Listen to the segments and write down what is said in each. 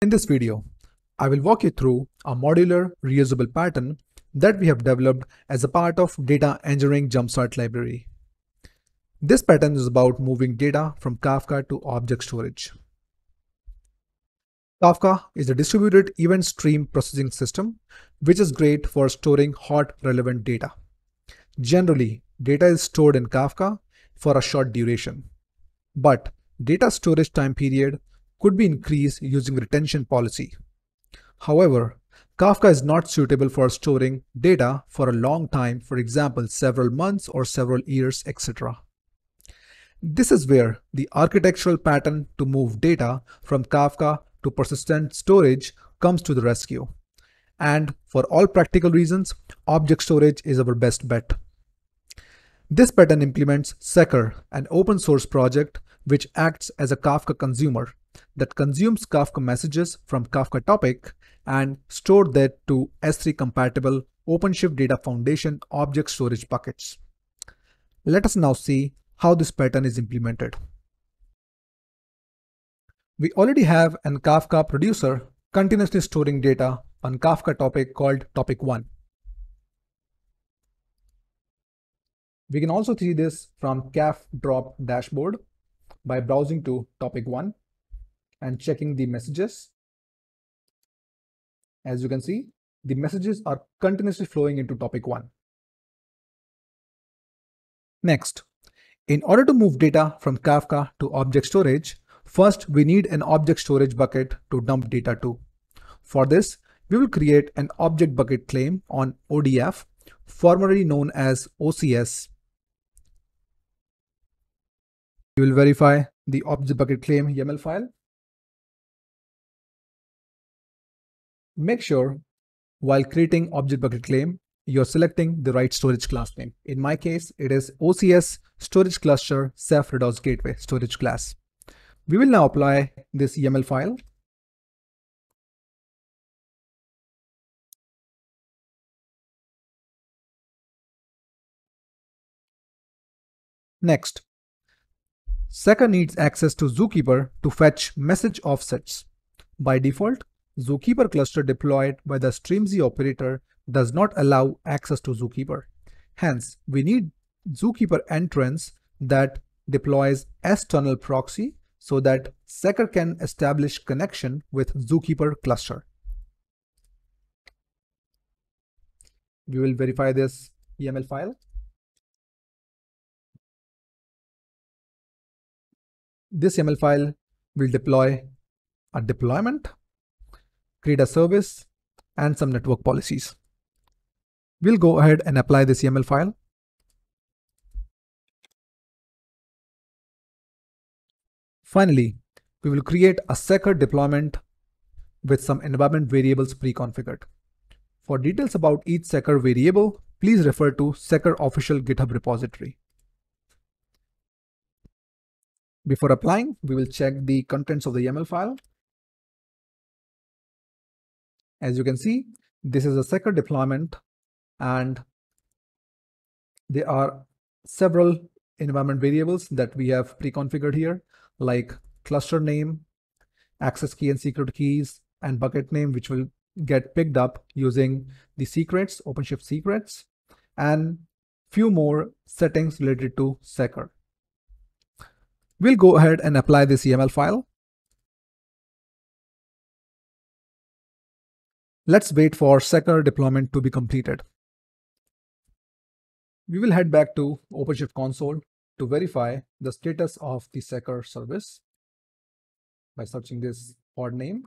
In this video, I will walk you through a modular reusable pattern that we have developed as a part of Data Engineering Jumpstart library. This pattern is about moving data from Kafka to object storage. Kafka is a distributed event stream processing system, which is great for storing hot relevant data. Generally, data is stored in Kafka for a short duration, but data storage time period could be increased using retention policy. However, Kafka is not suitable for storing data for a long time, for example, several months or several years, etc. This is where the architectural pattern to move data from Kafka to persistent storage comes to the rescue. And for all practical reasons, object storage is our best bet. This pattern implements Secker, an open source project which acts as a Kafka consumer that consumes Kafka messages from Kafka topic and stored that to S3 compatible OpenShift Data Foundation object storage buckets. Let us now see how this pattern is implemented. We already have an Kafka producer continuously storing data on Kafka topic called topic 1. We can also see this from CAF drop dashboard by browsing to topic 1 and checking the messages. As you can see, the messages are continuously flowing into topic 1. Next, in order to move data from Kafka to object storage, first we need an object storage bucket to dump data to. For this, we will create an object bucket claim on ODF, formerly known as OCS. We will verify the object bucket claim YAML file Make sure while creating object bucket claim, you're selecting the right storage class name. In my case, it is OCS storage cluster self Redos gateway storage class. We will now apply this YAML file. Next, Seca needs access to Zookeeper to fetch message offsets. By default, Zookeeper cluster deployed by the StreamZ operator does not allow access to Zookeeper. Hence, we need Zookeeper entrance that deploys S-tunnel proxy so that Secker can establish connection with Zookeeper cluster. We will verify this YAML file. This YAML file will deploy a deployment create a service, and some network policies. We'll go ahead and apply this YAML file. Finally, we will create a Docker deployment with some environment variables pre-configured. For details about each Docker variable, please refer to Docker official GitHub repository. Before applying, we will check the contents of the YAML file as you can see, this is a second deployment and there are several environment variables that we have pre-configured here, like cluster name, access key and secret keys, and bucket name, which will get picked up using the secrets, OpenShift secrets, and few more settings related to Secker. We'll go ahead and apply this YAML file. Let's wait for Secker deployment to be completed. We will head back to OpenShift console to verify the status of the Secker service by searching this pod name,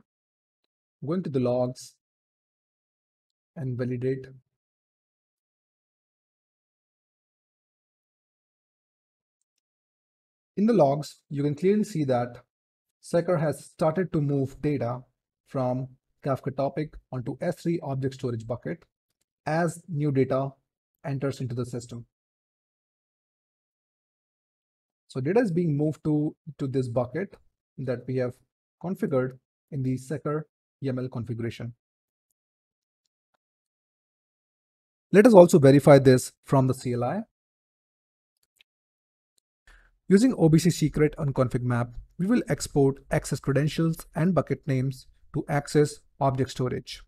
going to the logs and validate In the logs, you can clearly see that Secker has started to move data from Kafka topic onto S3 object storage bucket as new data enters into the system. So data is being moved to, to this bucket that we have configured in the Secker YAML configuration. Let us also verify this from the CLI. Using OBC secret on config map, we will export access credentials and bucket names to access object storage.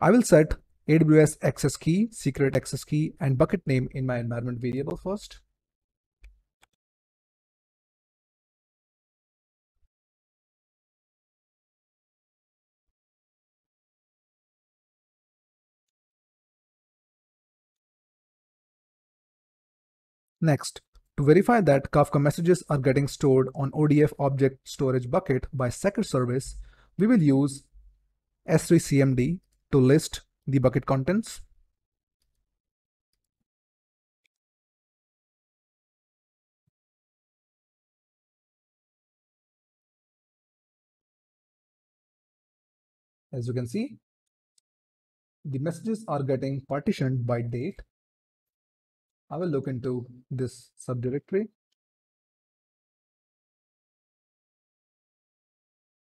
I will set AWS access key, secret access key, and bucket name in my environment variable first. Next, to verify that Kafka messages are getting stored on ODF object storage bucket by second service, we will use S3CMD to list the bucket contents. As you can see, the messages are getting partitioned by date. I will look into this subdirectory.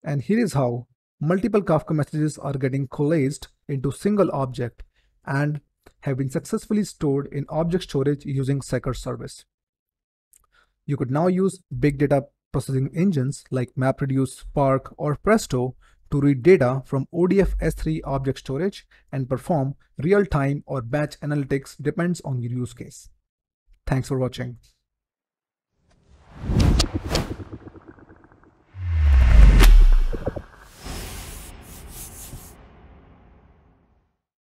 And here is how multiple Kafka messages are getting collated into single object and have been successfully stored in object storage using Secker service. You could now use big data processing engines like MapReduce, Spark, or Presto to read data from ODF S3 object storage and perform real-time or batch analytics depends on your use case. Thanks for watching.